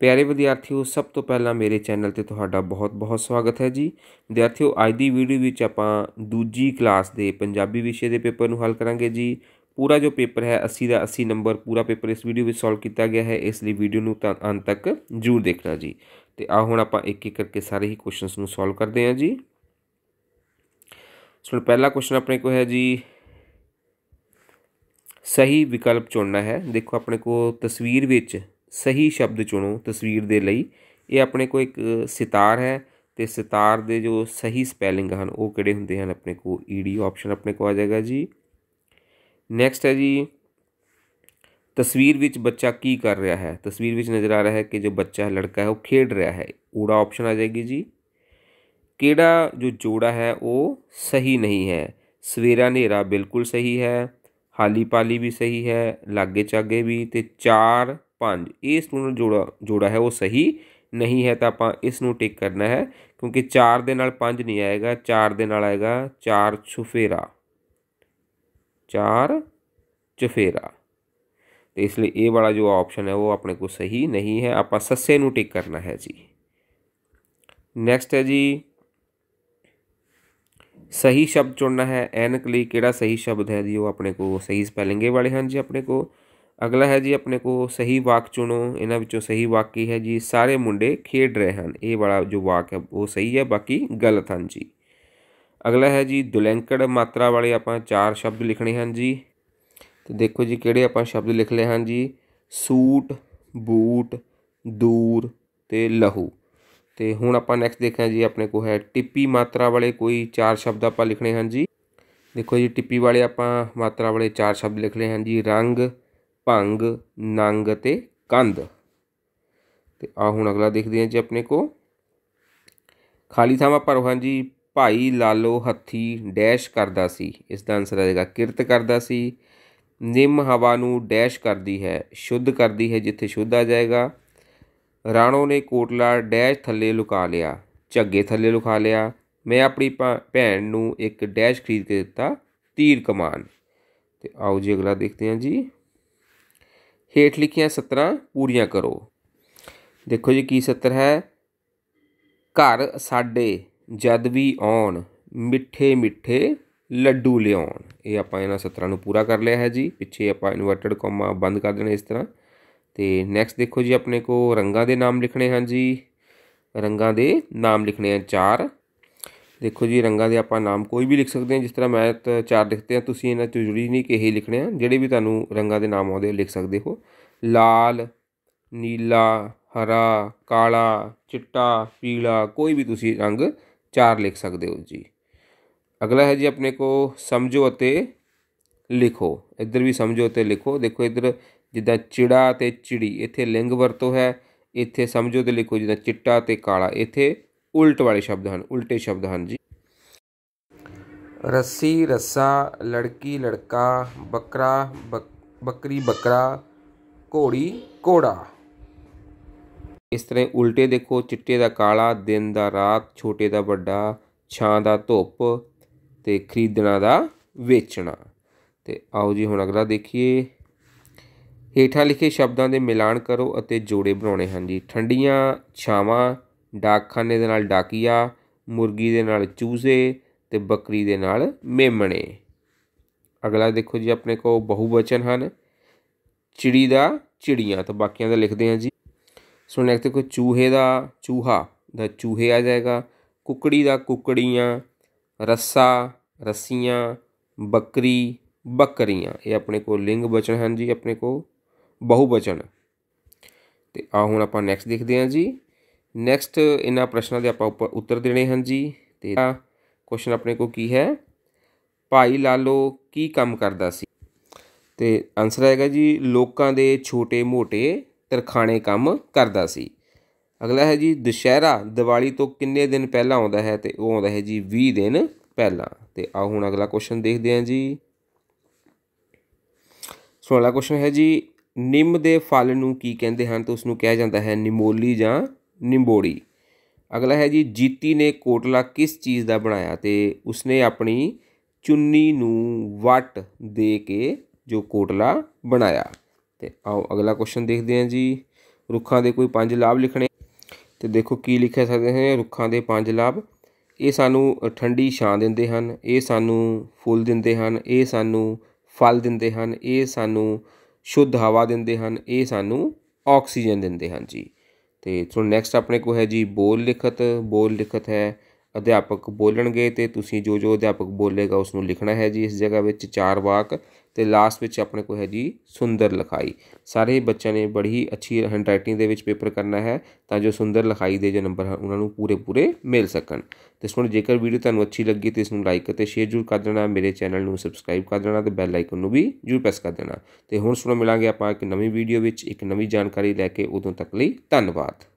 ਪਿਆਰੇ ਵਿਦਿਆਰਥੀਓ ਸਭ ਤੋਂ ਪਹਿਲਾਂ ਮੇਰੇ ਚੈਨਲ ਤੇ ਤੁਹਾਡਾ ਬਹੁਤ-ਬਹੁਤ ਸਵਾਗਤ ਹੈ ਜੀ ਵਿਦਿਆਰਥੀਓ ਅੱਜ ਦੀ ਵੀਡੀਓ ਵਿੱਚ ਆਪਾਂ ਦੂਜੀ ਕਲਾਸ ਦੇ ਪੰਜਾਬੀ ਵਿਸ਼ੇ ਦੇ ਪੇਪਰ ਨੂੰ ਹੱਲ ਕਰਾਂਗੇ ਜੀ ਪੂਰਾ ਜੋ ਪੇਪਰ ਹੈ 80 ਦਾ 80 ਨੰਬਰ ਪੂਰਾ ਪੇਪਰ ਇਸ ਵੀਡੀਓ ਵਿੱਚ ਸੋਲਵ ਕੀਤਾ ਗਿਆ ਹੈ ਇਸ ਲਈ ਵੀਡੀਓ ਨੂੰ ਤਾਂ ਅੰਤ ਤੱਕ ਜ਼ਰੂਰ ਦੇਖਣਾ ਜੀ ਤੇ ਆ ਹੁਣ ਆਪਾਂ ਇੱਕ ਇੱਕ ਕਰਕੇ ਸਾਰੇ ਹੀ ਕੁਐਸਚਨਸ ਨੂੰ ਸੋਲਵ ਕਰਦੇ ਹਾਂ ਜੀ ਸੋ ਪਹਿਲਾ ਕੁਐਸਚਨ ਆਪਣੇ ਕੋਲ ਹੈ ਜੀ ਸਹੀ ਵਿਕਲਪ ਚੁਣਨਾ ਹੈ ਦੇਖੋ ਆਪਣੇ ਕੋਲ ਤਸਵੀਰ ਵਿੱਚ ਸਹੀ ਸ਼ਬਦ ਚੁਣੋ ਤਸਵੀਰ ਦੇ ਲਈ ਇਹ ਆਪਣੇ ਕੋਲ ਇੱਕ ਸਿਤਾਰ ਹੈ ਤੇ ਸਿਤਾਰ ਦੇ ਜੋ ਸਹੀ ਸਪੈਲਿੰਗ ਹਨ ਉਹ ਕਿਹੜੇ ਹੁੰਦੇ ਹਨ ਆਪਣੇ ਕੋਲ ਈਡੀ ਆਪਸ਼ਨ ਆਪਣੇ ਕੋਲ ਆ ਜਾਏਗਾ ਜੀ ਨੈਕਸਟ ਹੈ ਜੀ ਤਸਵੀਰ ਵਿੱਚ ਬੱਚਾ ਕੀ ਕਰ ਰਿਹਾ ਹੈ ਤਸਵੀਰ ਵਿੱਚ ਨਜ਼ਰ ਆ ਰਿਹਾ ਹੈ ਕਿ ਜੋ ਬੱਚਾ ਹੈ ਲੜਕਾ ਹੈ ਉਹ ਖੇਡ ਰਿਹਾ ਹੈ ਊੜਾ ਆਪਸ਼ਨ ਆ ਜਾਏਗੀ ਜੀ ਕਿਹੜਾ ਜੋ ਜੋੜਾ ਹੈ ਉਹ ਸਹੀ ਨਹੀਂ ਹੈ ਸਵੇਰਾ ਹਨੇਰਾ ਬਿਲਕੁਲ ਸਹੀ ਹੈ ਹਾਲੀ ਪਾਲੀ ਵੀ ਸਹੀ ਹੈ ਲਾਗੇ ਚਾਗੇ ਵੀ ਤੇ ਚਾਰ ਪੰਜ इस जोड़ा जोड़ा है वो सही नहीं है तो आप इस टिक करना है क्योंकि चार दे ਕਿਉਂਕਿ 4 आएगा चार 5 चार चुफेरा 4 ਦੇ तो इसलिए ए वाला जो ऑप्शन है वो अपने को सही नहीं है आप सस्से टिक करना है जी नैक्सट है जी सही शब्द चुनना है एन के लिए कि सही शब्द है जी वो अपने को सही स्पेलिंग वाले हैं जी अपने को ਅਗਲਾ ਹੈ ਜੀ ਆਪਣੇ ਕੋ ਸਹੀ ਵਾਕ ਚੁਣੋ ਇਹਨਾਂ ਵਿੱਚੋਂ ਸਹੀ ਵਾਕ ਕੀ ਹੈ ਜੀ ਸਾਰੇ ਮੁੰਡੇ ਖੇਡ ਰਹੇ ਹਨ ਇਹ ਵਾਲਾ ਜੋ ਵਾਕ ਹੈ ਉਹ ਸਹੀ ਹੈ ਬਾਕੀ ਗਲਤ ਹਨ ਜੀ ਅਗਲਾ ਹੈ ਜੀ ਦੁਲੈਂਕੜ ਮਾਤਰਾ ਵਾਲੇ ਆਪਾਂ ਚਾਰ ਸ਼ਬਦ ਲਿਖਣੇ ਹਨ ਜੀ ਤੇ ਦੇਖੋ ਜੀ ਕਿਹੜੇ ਆਪਾਂ ਸ਼ਬਦ ਲਿਖ ਲਏ ਹਨ ਜੀ ਸੂਟ ਬੂਟ ਦੂਰ ਤੇ ਲਹੂ ਤੇ ਹੁਣ ਆਪਾਂ ਨੈਕਸਟ ਦੇਖਾਂ ਜੀ ਆਪਣੇ ਕੋ ਹੈ ਟਿੱਪੀ ਮਾਤਰਾ ਵਾਲੇ ਕੋਈ ਚਾਰ ਸ਼ਬਦ ਆਪਾਂ ਲਿਖਣੇ ਹਨ ਜੀ ਦੇਖੋ ਜੀ ਟਿੱਪੀ ਵਾਲੇ ਆਪਾਂ ਮਾਤਰਾ ਵਾਲੇ ਚਾਰ ਸ਼ਬਦ ਲਿਖ ਲਏ ਹਨ ਜੀ ਰੰਗ ਭੰਗ ਨੰਗ ਤੇ ਕੰਧ ਤੇ ਆ ਹੁਣ ਅਗਲਾ ਦੇਖਦੇ ਹਾਂ ਜੀ ਆਪਣੇ ਕੋ ਖਾਲੀ ਥਾਵਾਂ ਭਰੋ ਹਾਂ ਜੀ ਭਾਈ ਲਾਲੋ ਹੱਥੀ ਡੈਸ਼ ਕਰਦਾ ਸੀ ਇਸ ਦਾ ਆਨਸਰ ਆਏਗਾ ਕਿਰਤ ਕਰਦਾ ਸੀ ਨਿੰਮ ਹਵਾ ਨੂੰ ਡੈਸ਼ ਕਰਦੀ ਹੈ ਸ਼ੁੱਧ ਕਰਦੀ ਹੈ ਜਿੱਥੇ ਸ਼ੁੱਧ ਆ ਜਾਏਗਾ ਰਾਣੋ ਨੇ ਕੋਟਲਾ ਡੈਸ਼ ਥੱਲੇ ਲੁਕਾ ਲਿਆ ਝੱਗੇ ਥੱਲੇ ਲੁਕਾ ਲਿਆ ਮੈਂ ਆਪਣੀ ਭੈਣ ਨੂੰ ਇੱਕ ਡੈਸ਼ ਖਰੀਦ ਕੇ ਦਿੱਤਾ ਤੀਰ ਕਮਾਨ ਤੇ ਆਓ ਜੀ ਅਗਲਾ ਦੇਖਦੇ ਹਾਂ ਜੀ ਹੇਠ ਲਿਖੀਆਂ ਸਤਰਾਂ ਪੂਰੀਆਂ ਕਰੋ ਦੇਖੋ ਜੀ ਕੀ ਸਤਰ ਹੈ ਘਰ ਸਾਡੇ ਜਦ ਵੀ ਆਉਣ ਮਿੱਠੇ ਮਿੱਠੇ ਲੱਡੂ ਲਿਆਉਣ ਇਹ ਆਪਾਂ ਇਹਨਾਂ ਸਤਰਾਂ ਨੂੰ ਪੂਰਾ ਕਰ ਲਿਆ ਹੈ ਜੀ ਪਿੱਛੇ ਆਪਾਂ ਇਨਵਰਟਡ ਕੋਮਾ ਬੰਦ ਕਰ ਦੇਣਾ ਇਸ ਤਰ੍ਹਾਂ ਤੇ ਨੈਕਸਟ ਦੇਖੋ ਜੀ ਆਪਣੇ ਕੋ ਰੰਗਾਂ ਦੇ ਨਾਮ ਲਿਖਣੇ ਹਨ ਜੀ ਰੰਗਾਂ ਦੇ ਨਾਮ ਲਿਖਣੇ ਆ ਚਾਰ ਦੇਖੋ ਜੀ ਰੰਗਾਂ ਦੇ ਆਪਾਂ ਨਾਮ ਕੋਈ ਵੀ ਲਿਖ ਸਕਦੇ ਹਾਂ ਜਿਸ ਤਰ੍ਹਾਂ ਮੈਂ ਚਾਰ ਲਿਖਤੇ ਆ ਤੁਸੀਂ ਇਹਨਾਂ ਚੋਂ ਜੁੜੀ ਨਹੀਂ ਕਿ ਇਹ ਲਿਖਣੇ ਆ ਜਿਹੜੇ ਵੀ ਤੁਹਾਨੂੰ ਰੰਗਾਂ ਦੇ ਨਾਮ ਆਉਂਦੇ ਲਿਖ ਸਕਦੇ ਹੋ ਲਾਲ ਨੀਲਾ ਹਰਾ ਕਾਲਾ ਚਿੱਟਾ ਪੀਲਾ ਕੋਈ ਵੀ ਤੁਸੀਂ ਰੰਗ ਚਾਰ ਲਿਖ ਸਕਦੇ ਹੋ ਜੀ ਅਗਲਾ ਹੈ ਜੀ ਆਪਣੇ ਕੋ ਸਮਝੋ ਅਤੇ ਲਿਖੋ ਇੱਧਰ ਵੀ ਸਮਝੋ ਅਤੇ ਲਿਖੋ ਦੇਖੋ ਇੱਧਰ ਜਿੱਦਾਂ ਚਿੜਾ ਤੇ ਚਿੜੀ ਇੱਥੇ ਲਿੰਗ ਵਰਤੋ ਹੈ ਇੱਥੇ ਸਮਝੋ ਤੇ ਲਿਖੋ ਜਿੱਦਾਂ ਚਿੱਟਾ ਤੇ ਕਾਲਾ ਇੱਥੇ ਉਲਟ ਵਾਲੇ ਸ਼ਬਦ ਹਨ ਉਲਟੇ ਸ਼ਬਦ ਹਨ ਜੀ ਰੱਸੀ ਰੱਸਾ ਲੜਕੀ ਲੜਕਾ ਬੱਕਰਾ ਬੱਕਰੀ ਬੱਕਰਾ ਘੋੜੀ ਘੋੜਾ ਇਸ ਤਰ੍ਹਾਂ ਉਲਟੇ ਦੇਖੋ ਚਿੱਟੇ ਦਾ ਕਾਲਾ ਦਿਨ ਦਾ ਰਾਤ ਛੋਟੇ ਦਾ ਵੱਡਾ ਛਾਂ ਦਾ ਧੁੱਪ ਤੇ ਖਰੀਦਣਾ ਦਾ ਵੇਚਣਾ ਤੇ ਆਓ ਜੀ ਹੁਣ ਅਗਲਾ ਦੇਖੀਏ ਹੇਠਾਂ ਲਿਖੇ ਸ਼ਬਦਾਂ ਦੇ ਮਿਲਾਨ ਕਰੋ ਅਤੇ ਜੋੜੇ ਬਣਾਉਣੇ ਹਨ ਜੀ ਠੰਡੀਆਂ ਛਾਵਾਂ ਡਾਕਖਾਨੇ ਦੇ ਨਾਲ ਡਾਕੀਆ ਮੁਰਗੀ ਦੇ ਨਾਲ ਚੂਜ਼ੇ ਤੇ ਬੱਕਰੀ ਦੇ ਨਾਲ ਮੇਮਣੇ ਅਗਲਾ ਦੇਖੋ ਜੀ ਆਪਣੇ ਕੋ ਬਹੁਵਚਨ ਹਨ ਚਿੜੀ ਦਾ ਚਿੜੀਆਂ ਤਾਂ ਬਾਕੀਆਂ ਦਾ ਲਿਖਦੇ ਹਾਂ ਜੀ ਸੋ ਨੈਕਸਟ ਕੋ ਚੂਹੇ ਦਾ ਚੂਹਾ ਦਾ ਚੂਹੇ ਆ ਜਾਏਗਾ ਕੁਕੜੀ ਦਾ ਕੁਕੜੀਆਂ ਰੱਸਾ ਰੱਸੀਆਂ ਬੱਕਰੀ ਬੱਕਰੀਆਂ ਇਹ ਆਪਣੇ ਕੋ ਲਿੰਗ ਬਚਨ ਹਨ ਜੀ ਆਪਣੇ ਕੋ ਬਹੁਵਚਨ ਤੇ ਆ ਹੁਣ ਆਪਾਂ ਨੈਕਸਟ ਦੇਖਦੇ ਹਾਂ ਜੀ ਨੈਕਸਟ ਇਹਨਾਂ ਪ੍ਰਸ਼ਨਾਂ ਦੇ ਆਪਾਂ ਉੱਪਰ ਉੱਤਰ ਦੇਣੇ ਹਨ ਜੀ ਤੇ ਕੁਐਸਚਨ ਆਪਣੇ ਕੋ ਕੀ ਹੈ ਭਾਈ ਲਾਲੋ ਕੀ ਕੰਮ ਕਰਦਾ ਸੀ ਤੇ ਆਨਸਰ ਆਏਗਾ ਜੀ ਲੋਕਾਂ ਦੇ ਛੋਟੇ-ਮੋਟੇ ਤਰਖਾਣੇ ਕੰਮ ਕਰਦਾ ਸੀ ਅਗਲਾ ਹੈ ਜੀ ਦੁਸ਼ਹਿਰਾ ਦੀਵਾਲੀ ਤੋਂ ਕਿੰਨੇ ਦਿਨ ਪਹਿਲਾਂ ਆਉਂਦਾ ਹੈ ਤੇ ਉਹ ਆਉਂਦਾ ਹੈ ਜੀ 20 ਦਿਨ ਪਹਿਲਾਂ ਤੇ ਆ ਹੁਣ ਅਗਲਾ ਕੁਐਸਚਨ ਦੇਖਦੇ ਹਾਂ ਜੀ ਸੋ ਅਗਲਾ ਕੁਐਸਚਨ ਹੈ ਜੀ ਨਿੰਮ ਦੇ ਫਲ ਨੂੰ ਕੀ ਕਹਿੰਦੇ ਹਨ ਤੇ ਉਸ ਨੂੰ ਕਿਹਾ ਜਾਂਦਾ ਹੈ ਨਿਮੋਲੀ ਜਾਂ ਨਿੰਬੋੜੀ ਅਗਲਾ ਹੈ ਜੀ ਜੀਤੀ ਨੇ ਕੋਟਲਾ ਕਿਸ ਚੀਜ਼ ਦਾ ਬਣਾਇਆ ਤੇ ਉਸਨੇ ਆਪਣੀ ਚੁੰਨੀ ਨੂੰ ਵਟ ਦੇ ਕੇ ਜੋ ਕੋਟਲਾ ਬਣਾਇਆ ਤੇ ਆਓ ਅਗਲਾ ਕੁਐਸਚਨ ਦੇਖਦੇ ਹਾਂ ਜੀ ਰੁੱਖਾਂ ਦੇ ਕੋਈ ਪੰਜ ਲਾਭ ਲਿਖਣੇ ਤੇ ਦੇਖੋ ਕੀ ਲਿਖਿਆ ਸਕਦੇ ਹਾਂ ਰੁੱਖਾਂ ਦੇ ਪੰਜ ਲਾਭ ਇਹ ਸਾਨੂੰ ਠੰਡੀ ਛਾਂ ਦਿੰਦੇ ਹਨ ਇਹ ਸਾਨੂੰ ਫੁੱਲ ਦਿੰਦੇ ਹਨ ਇਹ ਸਾਨੂੰ ਫਲ ਦਿੰਦੇ ਹਨ ਇਹ ਸਾਨੂੰ ਸ਼ੁੱਧ ਹਵਾ ਦਿੰਦੇ ਹਨ ਇਹ ਸਾਨੂੰ ਆਕਸੀਜਨ ਦਿੰਦੇ ਹਨ ਜੀ ਤੇ ਸੋ ਨੈਕਸਟ ਆਪਣੇ ਕੋ ਹੈ ਜੀ ਬੋਲ ਲਿਖਤ ਬੋਲ ਲਿਖਤ ਹੈ ਅਧਿਆਪਕ ਬੋਲਣਗੇ ਤੇ ਤੁਸੀਂ ਜੋ ਜੋ ਅਧਿਆਪਕ ਬੋਲੇਗਾ ਉਸ ਨੂੰ ਲਿਖਣਾ ਹੈ ਜੀ ਇਸ ਜਗ੍ਹਾ ਵਿੱਚ ਚਾਰ ਵਾਕ ਤੇ ਲਾਸਟ ਵਿੱਚ ਆਪਣੇ ਕੋਈ ਹੈ ਜੀ ਸੁੰਦਰ ਲਿਖਾਈ ਸਾਰੇ ਬੱਚਿਆਂ ਨੇ ਬੜੀ ਹੀ ਅੱਛੀ ਹੈਂਡਰਾਈਟਿੰਗ ਦੇ ਵਿੱਚ ਪੇਪਰ ਕਰਨਾ ਹੈ ਤਾਂ ਜੋ ਸੁੰਦਰ ਲਿਖਾਈ ਦੇ ਜੋ ਨੰਬਰ ਹਨ ਉਹਨਾਂ ਨੂੰ ਪੂਰੇ ਪੂਰੇ ਮਿਲ ਸਕਣ ਤੇ ਸੋ ਜੇਕਰ ਵੀਡੀਓ ਤੁਹਾਨੂੰ ਅੱਛੀ ਲੱਗੀ ਤੇ ਇਸ ਨੂੰ ਲਾਈਕ ਅਤੇ ਸ਼ੇਅਰ ਜ਼ਰੂਰ ਕਰ ਦੇਣਾ ਮੇਰੇ ਚੈਨਲ ਨੂੰ ਸਬਸਕ੍ਰਾਈਬ ਕਰ ਦੇਣਾ ਤੇ ਬੈਲ ਆਈਕਨ ਨੂੰ ਵੀ ਜ਼ਰੂਰ ਪ੍ਰੈਸ ਕਰ ਦੇਣਾ ਤੇ ਹੁਣ ਸੁਣੋ ਮਿਲਾਂਗੇ ਆਪਾਂ ਇੱਕ ਨਵੀਂ ਵੀਡੀਓ ਵਿੱਚ ਇੱਕ ਨਵੀਂ ਜਾਣਕਾਰੀ ਲੈ ਕੇ ਉਦੋਂ ਤੱਕ ਲਈ ਧੰਨਵਾਦ